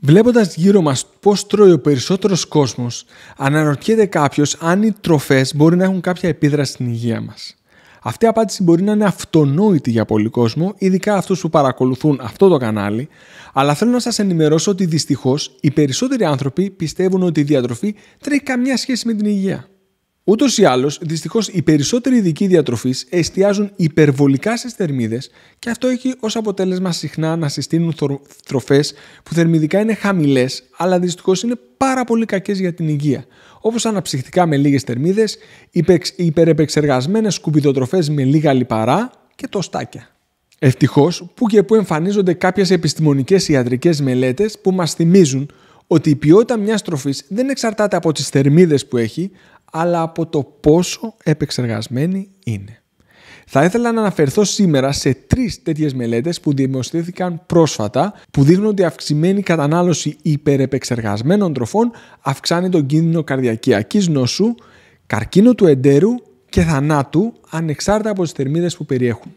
Βλέποντας γύρω μας πώς τρώει ο περισσότερος κόσμος, αναρωτιέται κάποιος αν οι τροφές μπορεί να έχουν κάποια επίδραση στην υγεία μας. Αυτή η απάντηση μπορεί να είναι αυτονόητη για πολλοί κόσμο, ειδικά αυτούς που παρακολουθούν αυτό το κανάλι, αλλά θέλω να σας ενημερώσω ότι δυστυχώς οι περισσότεροι άνθρωποι πιστεύουν ότι η διατροφή τρέχει καμιά σχέση με την υγεία. Ούτως ή άλλως, δυστυχώς οι περισσότεροι ειδικοί διατροφής εστιάζουν υπερβολικά στις θερμίδες και αυτό έχει ως αποτέλεσμα συχνά να συστήνουν τροφές που θερμιδικά είναι χαμηλές, αλλά δυστυχώς είναι πάρα πολύ κακές για την υγεία. Όπως αναψυχτικά με λίγες θερμίδες, υπερεπεξεργασμένες σκουπιδοτροφές με λίγα λιπαρά και τοστάκια. Ευτυχώς, που και που εμφανίζονται κάποιες επιστημονικές ιατρικές μελέτες που μας θυμίζουν ότι η ποιότητα μιας τροφής δεν εξαρτάται από τις θερμίδες που έχει, αλλά από το πόσο επεξεργασμένη είναι. Θα ήθελα να αναφερθώ σήμερα σε τρεις τέτοιες μελέτες που δημοσιεύθηκαν πρόσφατα που δείχνουν ότι αυξημένη κατανάλωση υπερεπεξεργασμένων τροφών αυξάνει τον κίνδυνο καρδιακιακής νόσου, καρκίνου του εντέρου και θανάτου ανεξάρτητα από τις θερμίδες που περιέχουν.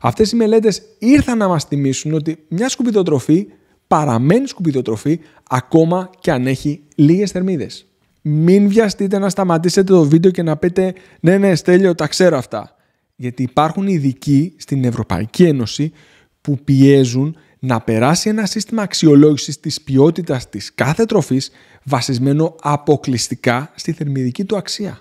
Αυτές οι μελέτες ήρθαν να μας θυμίσουν ότι μια σκουπιδοτροφή παραμένει σκουπιδοτροφή ακόμα και αν έχει λίγες θερμίδες μην βιαστείτε να σταματήσετε το βίντεο και να πείτε ναι, ναι, Στέλιο, τα ξέρω αυτά. Γιατί υπάρχουν ειδικοί στην Ευρωπαϊκή Ένωση που πιέζουν να περάσει ένα σύστημα αξιολόγησης της ποιότητας της κάθε τροφής βασισμένο αποκλειστικά στη θερμιδική του αξία.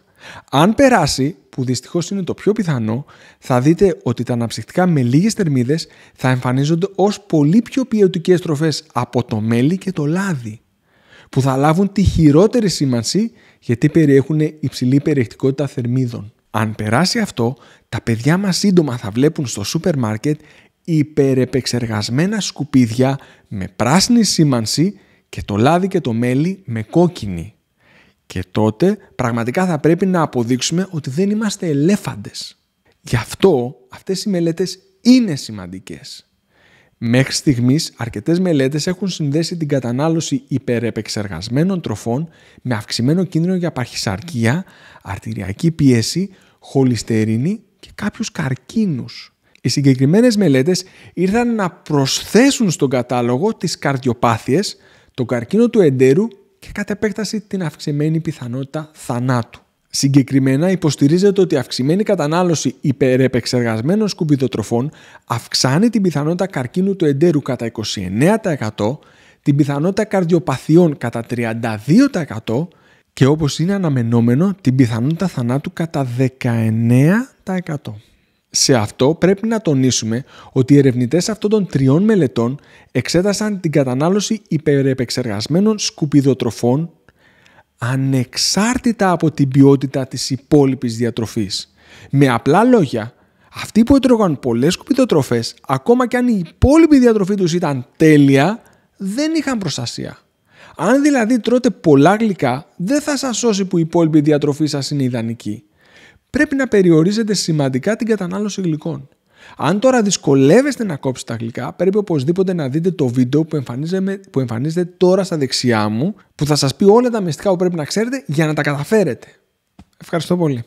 Αν περάσει, που δυστυχώς είναι το πιο πιθανό, θα δείτε ότι τα αναψυκτικά με λίγες θερμίδες θα εμφανίζονται ως πολύ πιο ποιοτικές τροφές από το μέλι και το λάδι που θα λάβουν τη χειρότερη σήμανση γιατί περιέχουν υψηλή περιεκτικότητα θερμίδων. Αν περάσει αυτό, τα παιδιά μας σύντομα θα βλέπουν στο σούπερ μάρκετ υπερεπεξεργασμένα σκουπίδια με πράσινη σήμανση και το λάδι και το μέλι με κόκκινη. Και τότε πραγματικά θα πρέπει να αποδείξουμε ότι δεν είμαστε ελέφαντες. Γι' αυτό αυτές οι μελέτες είναι σημαντικές. Μέχρι στιγμής, αρκετές μελέτες έχουν συνδέσει την κατανάλωση υπερεπεξεργασμένων τροφών με αυξημένο κίνδυνο για παχυσαρκία, αρτηριακή πίεση, χολυστερίνη και κάποιους καρκίνους. Οι συγκεκριμένες μελέτες ήρθαν να προσθέσουν στον κατάλογο τις καρδιοπάθειες, τον καρκίνο του εντέρου και κατ' επέκταση την αυξημένη πιθανότητα θανάτου. Συγκεκριμένα υποστηρίζεται ότι αυξημένη κατανάλωση υπερεπεξεργασμένων σκουπιδοτροφών αυξάνει την πιθανότητα καρκίνου του εντέρου κατά 29%, την πιθανότητα καρδιοπαθειών κατά 32% και όπως είναι αναμενόμενο την πιθανότητα θανάτου κατά 19%. Σε αυτό πρέπει να τονίσουμε ότι οι ερευνητές αυτών των τριών μελετών εξέτασαν την κατανάλωση υπερεπεξεργασμένων σκουπιδοτροφών ανεξάρτητα από την ποιότητα της υπόλοιπης διατροφής. Με απλά λόγια, αυτοί που έτρωγαν πολλές κουπιδοτροφές, ακόμα και αν η υπόλοιπη διατροφή τους ήταν τέλεια, δεν είχαν προστασία. Αν δηλαδή τρώτε πολλά γλυκά, δεν θα σας σώσει που η υπόλοιπη διατροφή σας είναι ιδανική. Πρέπει να περιορίζετε σημαντικά την κατανάλωση γλυκών. Αν τώρα δυσκολεύεστε να κόψετε τα γλυκά, πρέπει οπωσδήποτε να δείτε το βίντεο που εμφανίζεται, που εμφανίζεται τώρα στα δεξιά μου, που θα σας πει όλα τα μυστικά που πρέπει να ξέρετε για να τα καταφέρετε. Ευχαριστώ πολύ.